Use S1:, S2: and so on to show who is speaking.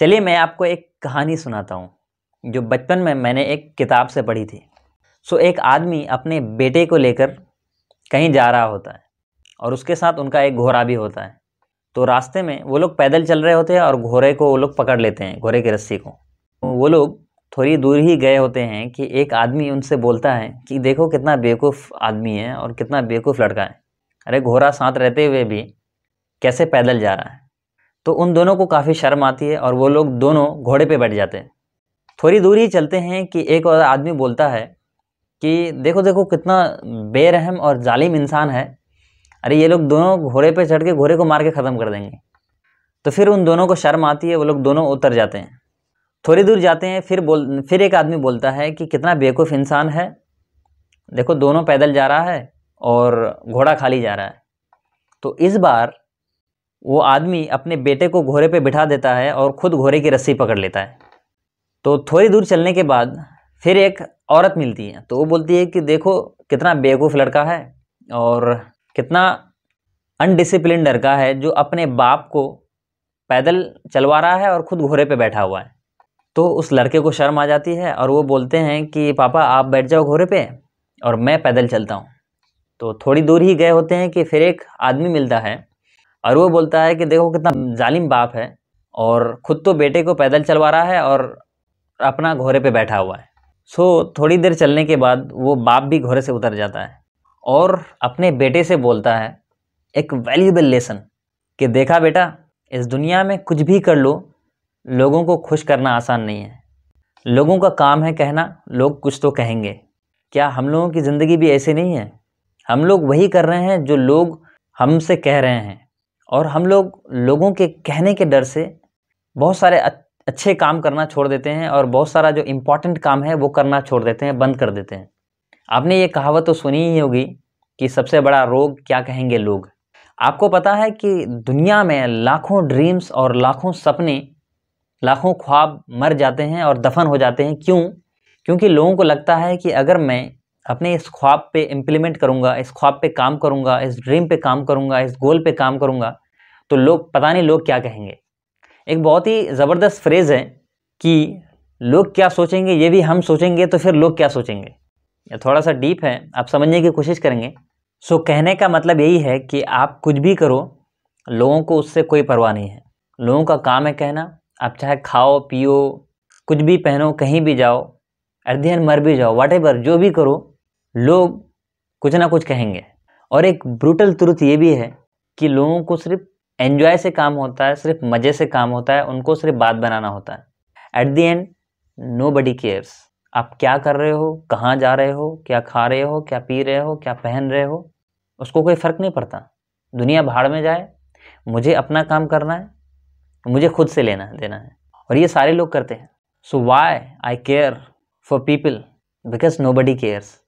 S1: चलिए मैं आपको एक कहानी सुनाता हूँ जो बचपन में मैंने एक किताब से पढ़ी थी सो एक आदमी अपने बेटे को लेकर कहीं जा रहा होता है और उसके साथ उनका एक घोड़ा भी होता है तो रास्ते में वो लोग पैदल चल रहे होते हैं और घोड़े को वो लोग पकड़ लेते हैं घोड़े की रस्सी को वो लोग थोड़ी दूर ही गए होते हैं कि एक आदमी उनसे बोलता है कि देखो कितना बेवकूफ़ आदमी है और कितना बेवकूफ़ लड़का है अरे घोड़ा साथ रहते हुए भी कैसे पैदल जा रहा है तो उन दोनों को काफ़ी शर्म आती है और वो लोग दोनों घोड़े पे बैठ जाते हैं थोड़ी दूर ही चलते हैं कि एक और आदमी बोलता है कि देखो देखो कितना बेरहम और जालिम इंसान है अरे ये लोग दोनों घोड़े पे चढ़ के घोड़े को मार के ख़त्म कर देंगे तो फिर उन दोनों को शर्म आती है वो लोग दोनों उतर जाते हैं थोड़ी दूर जाते हैं फिर बोल फिर एक आदमी बोलता है कि कितना बेवकूफ़ इंसान है देखो दोनों पैदल जा रहा है और घोड़ा खाली जा रहा है तो इस बार वो आदमी अपने बेटे को घोड़े पे बिठा देता है और ख़ुद घोड़े की रस्सी पकड़ लेता है तो थोड़ी दूर चलने के बाद फिर एक औरत मिलती है तो वो बोलती है कि देखो कितना बेवकूफ़ लड़का है और कितना अनडिसिप्लिन लड़का है जो अपने बाप को पैदल चलवा रहा है और ख़ुद घोड़े पे बैठा हुआ है तो उस लड़के को शर्म आ जाती है और वो बोलते हैं कि पापा आप बैठ जाओ घोड़े पे और मैं पैदल चलता हूँ तो थोड़ी दूर ही गए होते हैं कि फिर एक आदमी मिलता है और वो बोलता है कि देखो कितना जालिम बाप है और ख़ुद तो बेटे को पैदल चलवा रहा है और अपना घोड़े पे बैठा हुआ है सो थोड़ी देर चलने के बाद वो बाप भी घोड़े से उतर जाता है और अपने बेटे से बोलता है एक वैल्यूबल लेसन कि देखा बेटा इस दुनिया में कुछ भी कर लो लोगों को खुश करना आसान नहीं है लोगों का काम है कहना लोग कुछ तो कहेंगे क्या हम लोगों की ज़िंदगी भी ऐसे नहीं है हम लोग वही कर रहे हैं जो लोग हमसे कह रहे हैं और हम लोग लोगों के कहने के डर से बहुत सारे अच्छे काम करना छोड़ देते हैं और बहुत सारा जो इम्पॉर्टेंट काम है वो करना छोड़ देते हैं बंद कर देते हैं आपने ये कहावत तो सुनी ही होगी कि सबसे बड़ा रोग क्या कहेंगे लोग आपको पता है कि दुनिया में लाखों ड्रीम्स और लाखों सपने लाखों ख्वाब मर जाते हैं और दफन हो जाते हैं क्यों क्योंकि लोगों को लगता है कि अगर मैं अपने इस ख्वाब पे इम्प्लीमेंट करूँगा इस ख्वाब पे काम करूँगा इस ड्रीम पे काम करूँगा इस गोल पे काम करूँगा तो लोग पता नहीं लोग क्या कहेंगे एक बहुत ही ज़बरदस्त फ्रेज़ है कि लोग क्या सोचेंगे ये भी हम सोचेंगे तो फिर लोग क्या सोचेंगे ये थोड़ा सा डीप है आप समझने की कोशिश करेंगे सो कहने का मतलब यही है कि आप कुछ भी करो लोगों को उससे कोई परवाह नहीं है लोगों का काम है कहना आप चाहे खाओ पियो कुछ भी पहनो कहीं भी जाओ एट मर भी जाओ वाट जो भी करो लोग कुछ ना कुछ कहेंगे और एक ब्रूटल तुरुत ये भी है कि लोगों को सिर्फ एन्जॉय से काम होता है सिर्फ मज़े से काम होता है उनको सिर्फ बात बनाना होता है at the end nobody cares आप क्या कर रहे हो कहाँ जा रहे हो क्या खा रहे हो क्या पी रहे हो क्या पहन रहे हो उसको कोई फ़र्क नहीं पड़ता दुनिया भाड़ में जाए मुझे अपना काम करना है मुझे खुद से लेना देना है और ये सारे लोग करते हैं so why I care for people because nobody cares